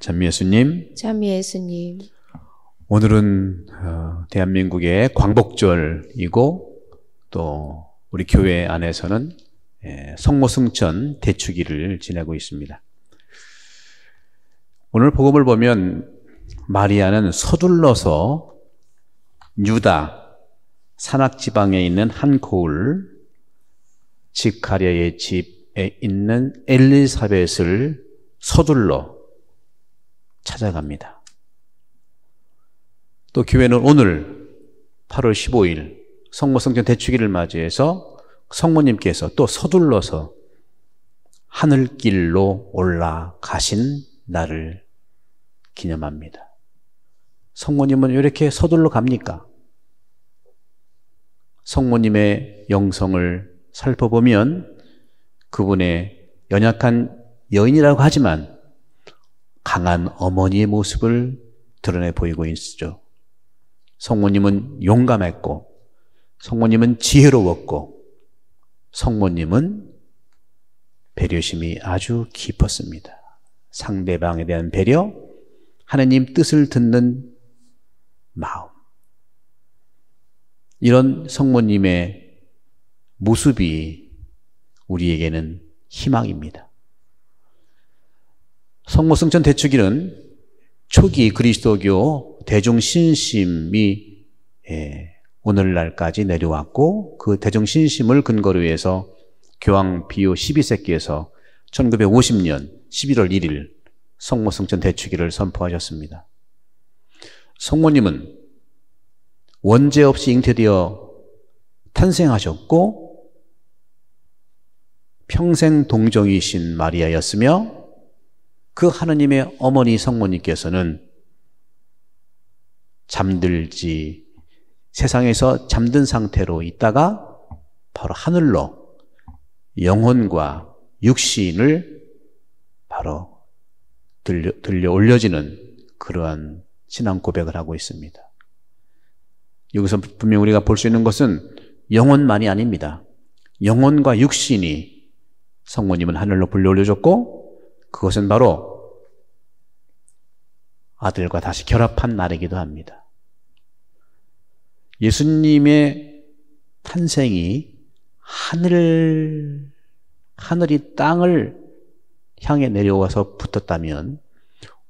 참 예수님. 참 예수님. 오늘은 어, 대한민국의 광복절이고 또 우리 교회 안에서는 예, 성모승천 대축일을 지내고 있습니다. 오늘 복음을 보면 마리아는 서둘러서 유다 산악지방에 있는 한 고을 직카리의 집에 있는 엘리사벳을 서둘러 찾아갑니다. 또 교회는 오늘 8월 15일 성모성전 대축일을 맞이해서 성모님께서 또 서둘러서 하늘길로 올라가신 날을 기념합니다. 성모님은 이렇게 서둘러 갑니까? 성모님의 영성을 살펴보면 그분의 연약한 여인이라고 하지만 강한 어머니의 모습을 드러내 보이고 있죠. 성모님은 용감했고, 성모님은 지혜로웠고, 성모님은 배려심이 아주 깊었습니다. 상대방에 대한 배려, 하나님 뜻을 듣는 마음. 이런 성모님의 모습이 우리에게는 희망입니다. 성모승천 대축기는 초기 그리스도교 대중신심이 예, 오늘날까지 내려왔고 그 대중신심을 근거로 해서 교황 비오 12세기에서 1950년 11월 1일 성모승천 대축기를 선포하셨습니다. 성모님은 원죄 없이 잉태되어 탄생하셨고 평생 동정이신 마리아였으며 그 하느님의 어머니 성모님께서는 잠들지 세상에서 잠든 상태로 있다가 바로 하늘로 영혼과 육신을 바로 들려, 들려 올려지는 그러한 신앙 고백을 하고 있습니다. 여기서 분명 우리가 볼 수 있는 것은 영혼만이 아닙니다. 영혼과 육신이 성모님은 하늘로 불려 올려졌고 그것은 바로 아들과 다시 결합한 날이기도 합니다. 예수님의 탄생이 하늘, 하늘이 땅을 향해 내려와서 붙었다면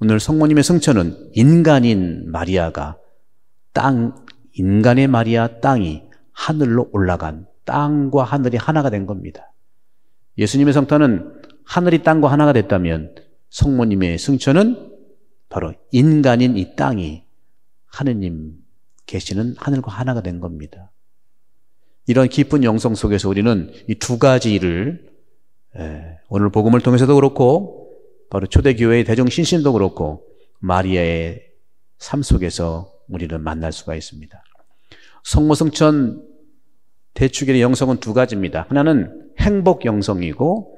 오늘 성모님의 승천은 인간인 마리아가 땅, 인간의 마리아 땅이 하늘로 올라간 땅과 하늘이 하나가 된 겁니다. 예수님의 성탄은 하늘이 땅과 하나가 됐다면 성모님의 승천은 바로 인간인 이 땅이 하느님 계시는 하늘과 하나가 된 겁니다. 이런 깊은 영성 속에서 우리는 이 두 가지 일 오늘 복음을 통해서도 그렇고 바로 초대교회의 대중신신도 그렇고 마리아의 삶 속에서 우리는 만날 수가 있습니다. 성모승천 대축일의 영성은 두 가지입니다. 하나는 행복 영성이고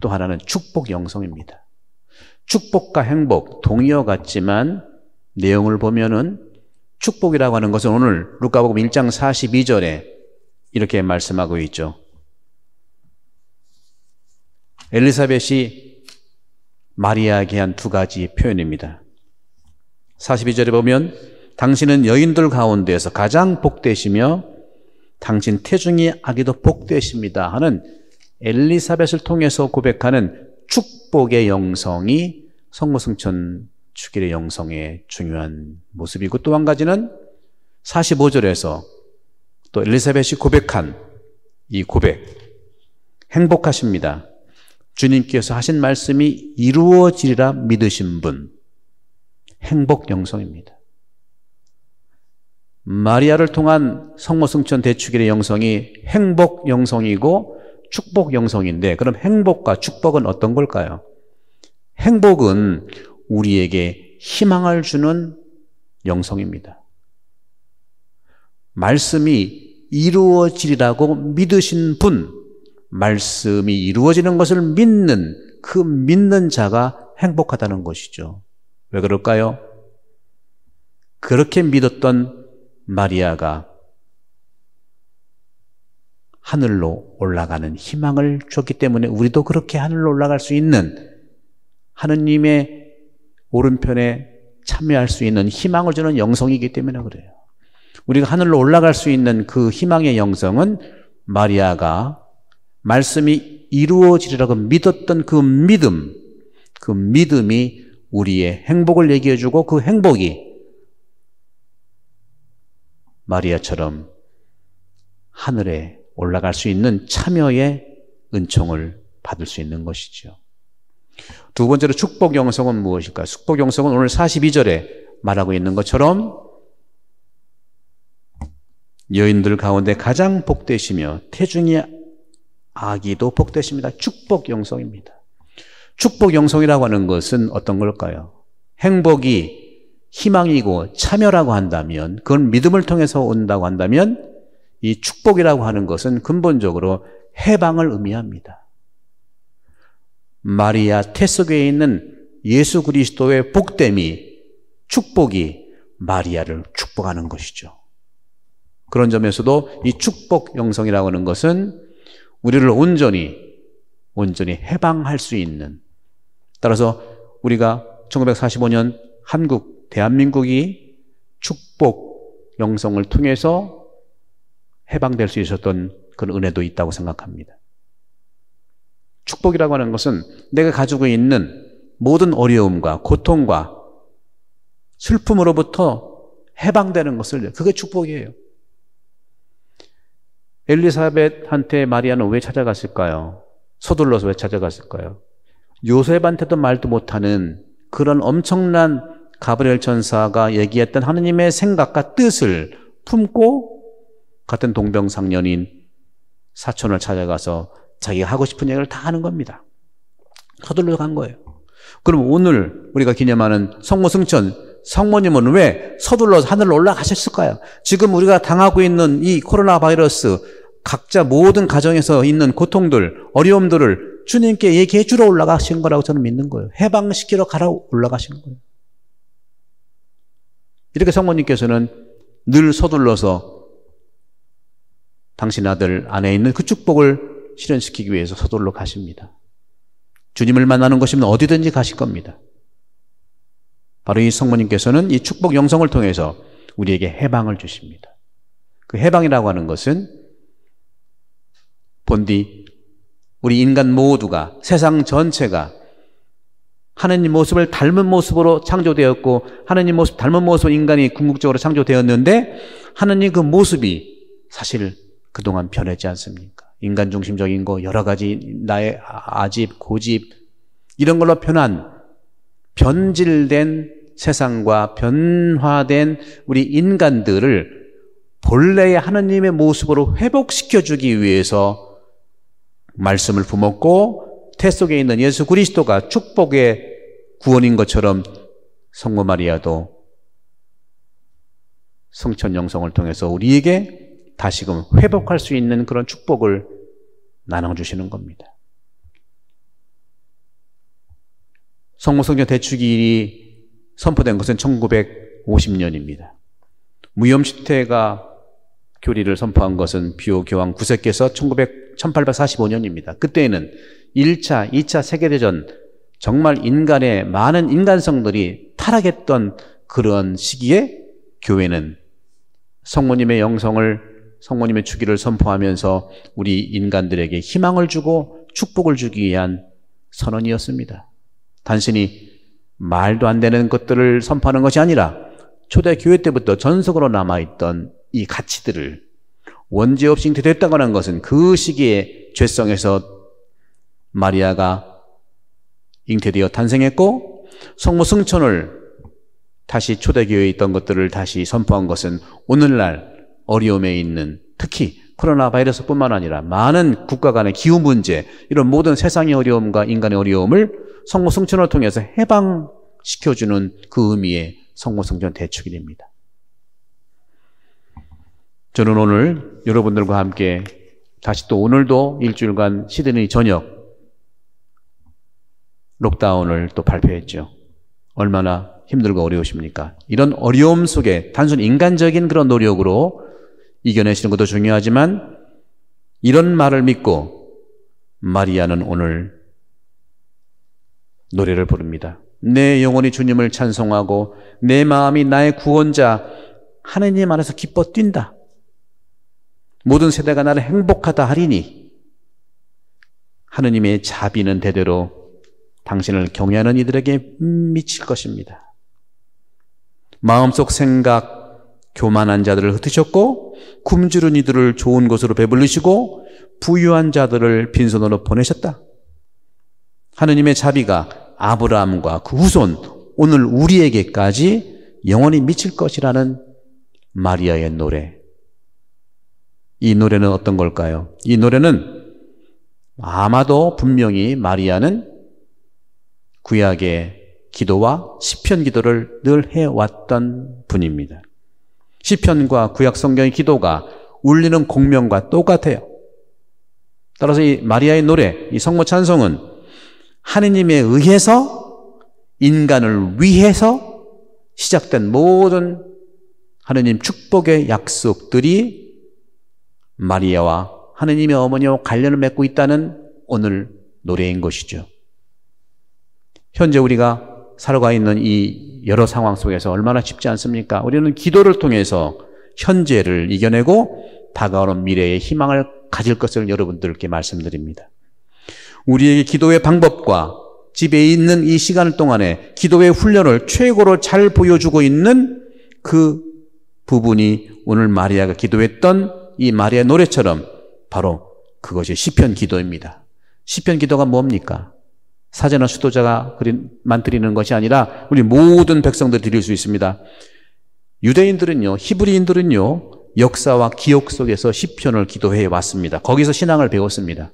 또 하나는 축복 영성입니다. 축복과 행복 동의어 같지만 내용을 보면은 축복이라고 하는 것은 오늘 루카복음 1장 42절에 이렇게 말씀하고 있죠. 엘리사벳이 마리아에게 한 두 가지 표현입니다. 42절에 보면 당신은 여인들 가운데에서 가장 복되시며 당신 태중이 아기도 복되십니다 하는 엘리사벳을 통해서 고백하는 축복의 영성이 성모승천 축일의 영성의 중요한 모습이고 또 한 가지는 45절에서 또 엘리사벳이 고백한 이 고백 행복하십니다. 주님께서 하신 말씀이 이루어지리라 믿으신 분 행복 영성입니다. 마리아를 통한 성모승천 대축일의 영성이 행복 영성이고 축복 영성인데 그럼 행복과 축복은 어떤 걸까요? 행복은 우리에게 희망을 주는 영성입니다. 말씀이 이루어지리라고 믿으신 분, 말씀이 이루어지는 것을 믿는 그 믿는 자가 행복하다는 것이죠. 왜 그럴까요? 그렇게 믿었던 마리아가 하늘로 올라가는 희망을 줬기 때문에 우리도 그렇게 하늘로 올라갈 수 있는 하느님의 오른편에 참여할 수 있는 희망을 주는 영성이기 때문에 그래요. 우리가 하늘로 올라갈 수 있는 그 희망의 영성은 마리아가 말씀이 이루어지리라고 믿었던 그 믿음, 그 믿음이 우리의 행복을 얘기해주고 그 행복이 마리아처럼 하늘에 올라갈 수 있는 참여의 은총을 받을 수 있는 것이죠. 두 번째로 축복 영성은 무엇일까요? 축복 영성은 오늘 42절에 말하고 있는 것처럼 여인들 가운데 가장 복되시며 태중의 아기도 복되십니다. 축복 영성입니다. 축복 영성이라고 하는 것은 어떤 걸까요? 행복이 희망이고 참여라고 한다면 그건 믿음을 통해서 온다고 한다면 이 축복이라고 하는 것은 근본적으로 해방을 의미합니다. 마리아 태석에 있는 예수 그리스도의 복됨이 축복이 마리아를 축복하는 것이죠. 그런 점에서도 이 축복 영성이라고 하는 것은 우리를 온전히 온전히 해방할 수 있는 따라서 우리가 1945년 한국 대한민국이 축복 영성을 통해서 해방될 수 있었던 그런 은혜도 있다고 생각합니다. 축복이라고 하는 것은 내가 가지고 있는 모든 어려움과 고통과 슬픔으로부터 해방되는 것을 그게 축복이에요. 엘리사벳한테 마리아는 왜 찾아갔을까요? 서둘러서 왜 찾아갔을까요? 요셉한테도 말도 못하는 그런 엄청난 가브리엘 천사가 얘기했던 하느님의 생각과 뜻을 품고 같은 동병상련인 사촌을 찾아가서 자기가 하고 싶은 얘기를 다 하는 겁니다. 서둘러 간 거예요. 그럼 오늘 우리가 기념하는 성모승천 성모님은 왜 서둘러 하늘로 올라가셨을까요? 지금 우리가 당하고 있는 이 코로나 바이러스 각자 모든 가정에서 있는 고통들, 어려움들을 주님께 얘기해 주러 올라가신 거라고 저는 믿는 거예요. 해방시키러 가라 올라가신 거예요. 이렇게 성모님께서는 늘 서둘러서 당신 아들 안에 있는 그 축복을 실현시키기 위해서 서둘러 가십니다. 주님을 만나는 것이면 어디든지 가실 겁니다. 바로 이 성모님께서는 이 축복 영성을 통해서 우리에게 해방을 주십니다. 그 해방이라고 하는 것은 본디 우리 인간 모두가 세상 전체가 하느님 모습을 닮은 모습으로 창조되었고 하느님 모습 닮은 모습 인간이 궁극적으로 창조되었는데 하느님 그 모습이 사실 그동안 변했지 않습니까? 인간 중심적인 거 여러 가지 나의 아집, 고집 이런 걸로 변한 변질된 세상과 변화된 우리 인간들을 본래의 하나님의 모습으로 회복시켜 주기 위해서 말씀을 품었고 태 속에 있는 예수 그리스도가 축복의 구원인 것처럼 성모 마리아도 성천 영성을 통해서 우리에게 다시금 회복할 수 있는 그런 축복을 나눠주시는 겁니다. 성모성전 대축일이 선포된 것은 1950년입니다. 무염시태가 교리를 선포한 것은 비오 교황 9세께서 1845년입니다. 그때에는 1차, 2차 세계대전 정말 인간의 많은 인간성들이 타락했던 그런 시기에 교회는 성모님의 영성을 성모님의 주기를 선포하면서 우리 인간들에게 희망을 주고 축복을 주기 위한 선언이었습니다. 단순히 말도 안 되는 것들을 선포하는 것이 아니라 초대 교회 때부터 전석으로 남아있던 이 가치들을 원죄 없이 잉태됐다는 것은 그 시기에 죄성에서 마리아가 잉태되어 탄생했고 성모 승천을 다시 초대교회에 있던 것들을 다시 선포한 것은 오늘날 어려움에 있는 특히 코로나 바이러스뿐만 아니라 많은 국가 간의 기후 문제 이런 모든 세상의 어려움과 인간의 어려움을 성모 승천을 통해서 해방시켜주는 그 의미의 성모 승전 대축이 됩니다. 저는 오늘 여러분들과 함께 다시 또 오늘도 일주일간 시드니 저녁 록다운을 또 발표했죠. 얼마나 힘들고 어려우십니까? 이런 어려움 속에 단순 인간적인 그런 노력으로 이겨내시는 것도 중요하지만 이런 말을 믿고 마리아는 오늘 노래를 부릅니다. 내 영혼이 주님을 찬송하고 내 마음이 나의 구원자 하느님 안에서 기뻐 뛴다. 모든 세대가 나를 행복하다 하리니 하느님의 자비는 대대로 당신을 경외하는 이들에게 미칠 것입니다. 마음속 생각, 교만한 자들을 흩으셨고 굶주른 이들을 좋은 곳으로 배불리시고 부유한 자들을 빈손으로 보내셨다. 하느님의 자비가 아브라함과 그 후손 오늘 우리에게까지 영원히 미칠 것이라는 마리아의 노래. 이 노래는 어떤 걸까요? 이 노래는 아마도 분명히 마리아는 구약의 기도와 시편 기도를 늘 해왔던 분입니다. 시편과 구약 성경의 기도가 울리는 공명과 똑같아요. 따라서 이 마리아의 노래, 이 성모 찬송은 하느님에 의해서 인간을 위해서 시작된 모든 하느님 축복의 약속들이 마리아와 하느님의 어머니와 관련을 맺고 있다는 오늘 노래인 것이죠. 현재 우리가 살아가 있는 이 여러 상황 속에서 얼마나 쉽지 않습니까? 우리는 기도를 통해서 현재를 이겨내고 다가오는 미래의 희망을 가질 것을 여러분들께 말씀드립니다. 우리에게 기도의 방법과 집에 있는 이 시간 동안에 기도의 훈련을 최고로 잘 보여주고 있는 그 부분이 오늘 마리아가 기도했던 이 마리아 노래처럼 바로 그것이 시편 기도입니다. 시편 기도가 뭡니까? 사제나 수도자가만 드리는 것이 아니라 우리 모든 백성들 드릴 수 있습니다. 유대인들은요, 히브리인들은요, 역사와 기억 속에서 시편을 기도해 왔습니다. 거기서 신앙을 배웠습니다.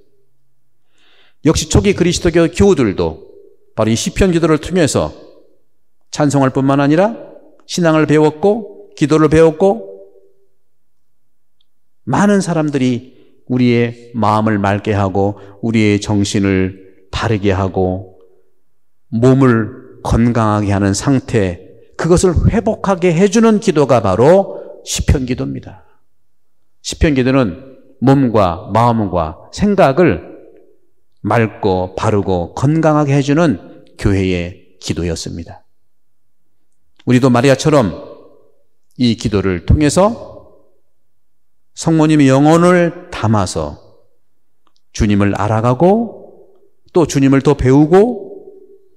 역시 초기 그리스도교 교우들도 바로 이 시편 기도를 통해서 찬송할 뿐만 아니라 신앙을 배웠고 기도를 배웠고 많은 사람들이 우리의 마음을 맑게 하고 우리의 정신을 바르게 하고 몸을 건강하게 하는 상태 그것을 회복하게 해주는 기도가 바로 시편 기도입니다. 시편 기도는 몸과 마음과 생각을 맑고 바르고 건강하게 해주는 교회의 기도였습니다. 우리도 마리아처럼 이 기도를 통해서 성모님의 영혼을 담아서 주님을 알아가고 또 주님을 더 배우고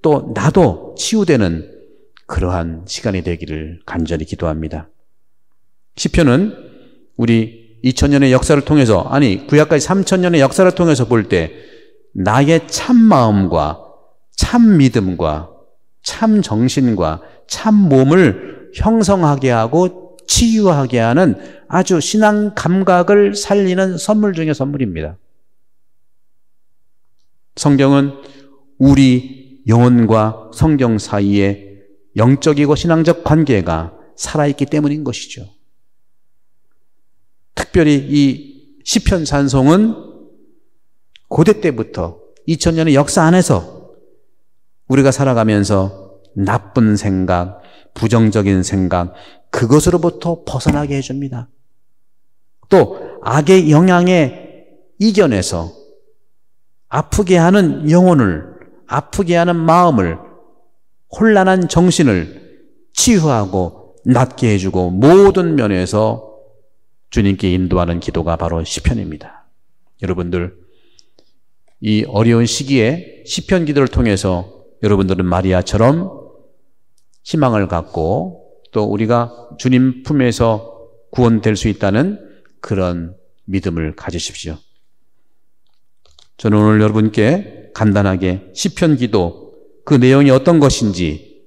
또 나도 치유되는 그러한 시간이 되기를 간절히 기도합니다. 시편은 우리 2000년의 역사를 통해서 아니 구약까지 3000년의 역사를 통해서 볼 때 나의 참 마음과 참 믿음과 참 정신과 참 몸을 형성하게 하고 치유하게 하는 아주 신앙 감각을 살리는 선물 중의 선물입니다. 성경은 우리 영혼과 성경 사이에 영적이고 신앙적 관계가 살아있기 때문인 것이죠. 특별히 이 시편 산송은 고대 때부터 2000년의 역사 안에서 우리가 살아가면서 나쁜 생각, 부정적인 생각, 그것으로부터 벗어나게 해줍니다. 또 악의 영향에 이겨내서 아프게 하는 영혼을, 아프게 하는 마음을, 혼란한 정신을 치유하고 낫게 해주고 모든 면에서 주님께 인도하는 기도가 바로 시편입니다. 여러분들 이 어려운 시기에 시편 기도를 통해서 여러분들은 마리아처럼 희망을 갖고 또 우리가 주님 품에서 구원될 수 있다는 그런 믿음을 가지십시오. 저는 오늘 여러분께 간단하게 시편 기도 그 내용이 어떤 것인지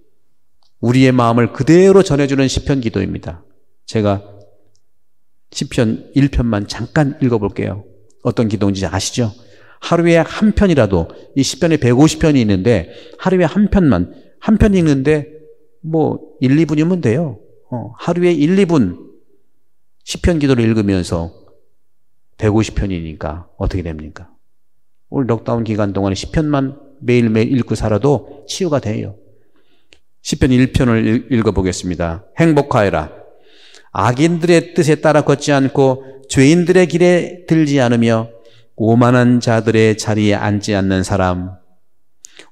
우리의 마음을 그대로 전해주는 시편 기도입니다. 제가 시편 1편만 잠깐 읽어볼게요. 어떤 기도인지 아시죠? 하루에 한 편이라도 이 시편에 150편이 있는데 하루에 한 편만 한 편 읽는데 뭐 1, 2분이면 돼요. 어, 하루에 1, 2분 시편 기도를 읽으면서 150편이니까 어떻게 됩니까? 올 럭다운 기간 동안에 1 0편만 매일매일 읽고 살아도 치유가 돼요. 시편 1편을 읽어보겠습니다. 행복하여라. 악인들의 뜻에 따라 걷지 않고 죄인들의 길에 들지 않으며 오만한 자들의 자리에 앉지 않는 사람.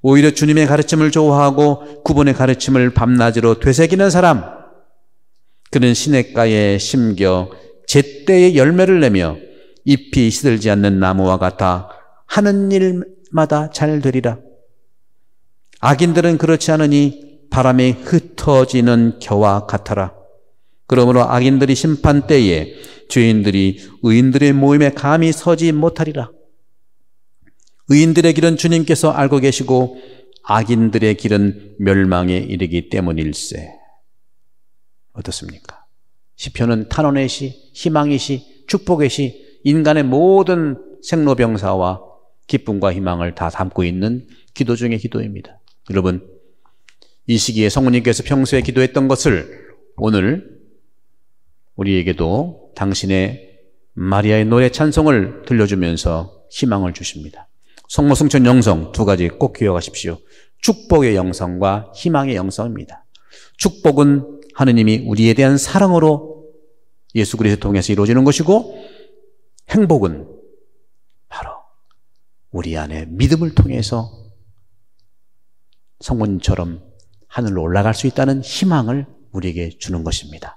오히려 주님의 가르침을 좋아하고 구분의 가르침을 밤낮으로 되새기는 사람. 그는 시냇가에 심겨 제때의 열매를 내며 잎이 시들지 않는 나무와 같아 하는 일마다 잘 되리라. 악인들은 그렇지 않으니 바람에 흩어지는 겨와 같아라. 그러므로 악인들이 심판 때에 죄인들이 의인들의 모임에 감히 서지 못하리라. 의인들의 길은 주님께서 알고 계시고 악인들의 길은 멸망에 이르기 때문일세. 어떻습니까? 시편은 탄원의 시, 희망의 시, 축복의 시, 인간의 모든 생로병사와 기쁨과 희망을 다 담고 있는 기도 중의 기도입니다. 여러분, 이 시기에 성모님께서 평소에 기도했던 것을 오늘 우리에게도 당신의 마리아의 노래 찬송을 들려주면서 희망을 주십니다. 성모 성천 영성 두 가지 꼭 기억하십시오. 축복의 영성과 희망의 영성입니다. 축복은 하느님이 우리에 대한 사랑으로 예수 그리스도 통해서 이루어지는 것이고 행복은 우리 안에 믿음을 통해서 성모처럼 하늘로 올라갈 수 있다는 희망을 우리에게 주는 것입니다.